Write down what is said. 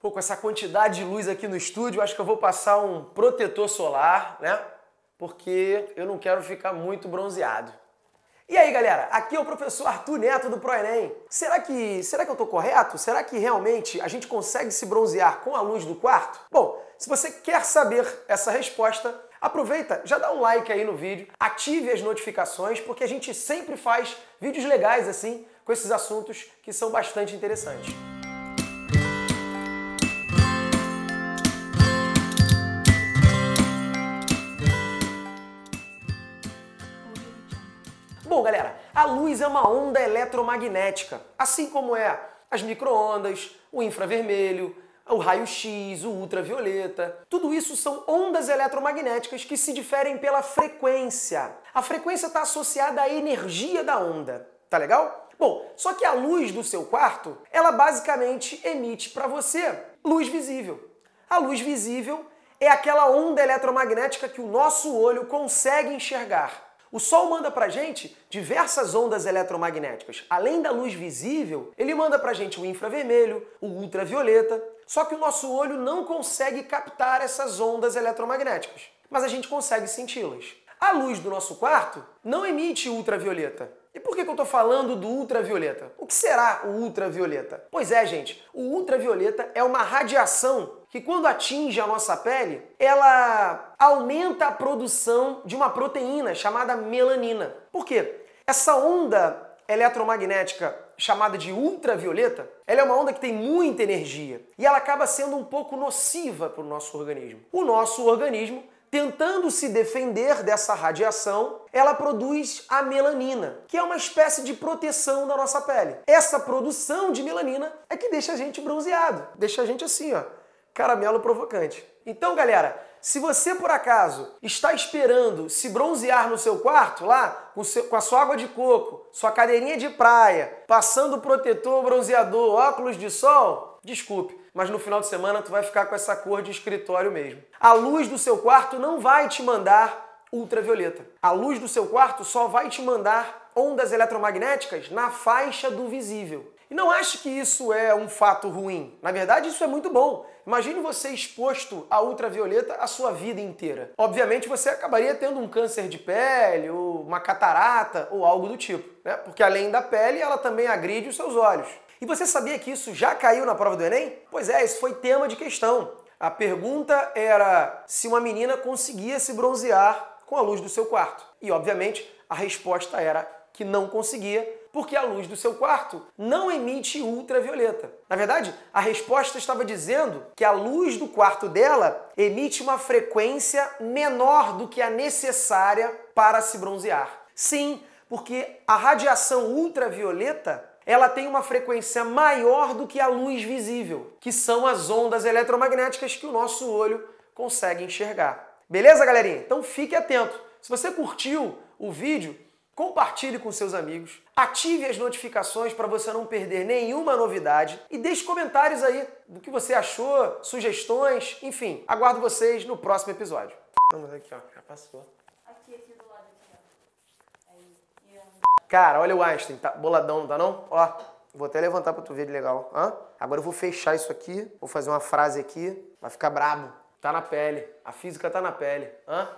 Pô, com essa quantidade de luz aqui no estúdio, acho que eu vou passar um protetor solar, né? Porque eu não quero ficar muito bronzeado. E aí, galera? Aqui é o professor Arthur Neto do ProEnem. Será que, será que eu tô correto? Será que realmente a gente consegue se bronzear com a luz do quarto? Bom, se você quer saber essa resposta, aproveita, já dá um like aí no vídeo, ative as notificações, porque a gente sempre faz vídeos legais assim com esses assuntos que são bastante interessantes. Bom, galera, a luz é uma onda eletromagnética, assim como é as microondas, o infravermelho, o raio-x, o ultravioleta. Tudo isso são ondas eletromagnéticas que se diferem pela frequência. A frequência está associada à energia da onda, tá legal? Bom, só que a luz do seu quarto, ela basicamente emite para você luz visível. A luz visível é aquela onda eletromagnética que o nosso olho consegue enxergar. O Sol manda pra gente diversas ondas eletromagnéticas. Além da luz visível, ele manda pra gente o infravermelho, o ultravioleta, só que o nosso olho não consegue captar essas ondas eletromagnéticas, mas a gente consegue senti-las. A luz do nosso quarto não emite ultravioleta, e por que, que eu estou falando do ultravioleta? O que será o ultravioleta? Pois é, gente, o ultravioleta é uma radiação que, quando atinge a nossa pele, ela aumenta a produção de uma proteína chamada melanina. Por quê? Essa onda eletromagnética chamada de ultravioleta, ela é uma onda que tem muita energia e ela acaba sendo um pouco nociva para o nosso organismo. O nosso organismo Tentando se defender dessa radiação, ela produz a melanina, que é uma espécie de proteção da nossa pele. Essa produção de melanina é que deixa a gente bronzeado, deixa a gente assim, ó, caramelo provocante. Então, galera, se você por acaso está esperando se bronzear no seu quarto lá, com, seu, com a sua água de coco, sua cadeirinha de praia, passando protetor, bronzeador, óculos de sol, desculpe, mas no final de semana tu vai ficar com essa cor de escritório mesmo. A luz do seu quarto não vai te mandar ultravioleta. A luz do seu quarto só vai te mandar ondas eletromagnéticas na faixa do visível. E não acho que isso é um fato ruim. Na verdade, isso é muito bom. Imagine você exposto à ultravioleta a sua vida inteira. Obviamente, você acabaria tendo um câncer de pele, ou uma catarata, ou algo do tipo, né? Porque além da pele, ela também agride os seus olhos. E você sabia que isso já caiu na prova do Enem? Pois é, isso foi tema de questão. A pergunta era se uma menina conseguia se bronzear com a luz do seu quarto. E, obviamente, a resposta era que não conseguia, porque a luz do seu quarto não emite ultravioleta. Na verdade, a resposta estava dizendo que a luz do quarto dela emite uma frequência menor do que a necessária para se bronzear. Sim, porque a radiação ultravioleta ela tem uma frequência maior do que a luz visível, que são as ondas eletromagnéticas que o nosso olho consegue enxergar. Beleza, galerinha? Então fique atento. Se você curtiu o vídeo, Compartilhe com seus amigos, ative as notificações para você não perder nenhuma novidade e deixe comentários aí do que você achou, sugestões, enfim. Aguardo vocês no próximo episódio. Vamos aqui, ó, já passou. Aqui, aqui do lado aqui, ó. Cara, olha o Einstein, tá boladão, não tá não? Ó, vou até levantar para tu ver legal. Hã? Agora eu vou fechar isso aqui, vou fazer uma frase aqui, vai ficar brabo. Tá na pele, a física tá na pele. Hã?